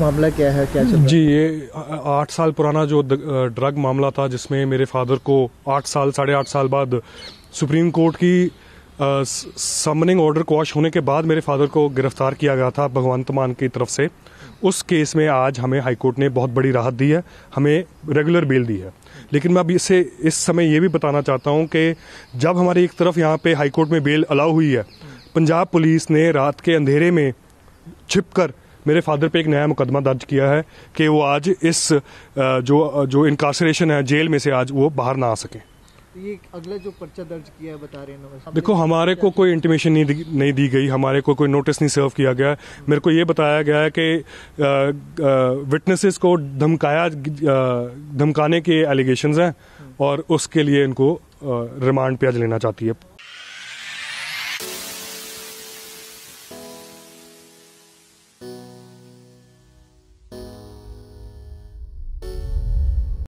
मामला क्या है क्या चल जी ये आठ साल पुराना जो ड्रग मामला था जिसमें मेरे फादर को आठ साल साढ़े आठ साल बाद सुप्रीम कोर्ट की समनिंग ऑर्डर क्वाश होने के बाद मेरे फादर को गिरफ्तार किया गया था भगवंत मान की तरफ से उस केस में आज हमें हाईकोर्ट ने बहुत बड़ी राहत दी है हमें रेगुलर बेल दी है लेकिन मैं अब इसे इस समय ये भी बताना चाहता हूँ कि जब हमारी एक तरफ यहाँ पे हाईकोर्ट में बेल अलाउ हुई है पंजाब पुलिस ने रात के अंधेरे में छिप कर मेरे फादर पे एक नया मुकदमा दर्ज किया है कि वो आज इस जो जो इनकासरेशन है जेल में से आज वो बाहर ना आ सकें ये अगला जो पर्चा दर्ज किया है बता रहे हैं देखो हमारे को कोई इंटीमेशन नहीं दी, नहीं दी गई हमारे को कोई नोटिस नहीं सर्व किया गया मेरे को ये बताया गया है कि विटनेसेस को धमकाया धमकाने के एलिगेशंस हैं और उसके लिए इनको रिमांड पे आज लेना चाहती है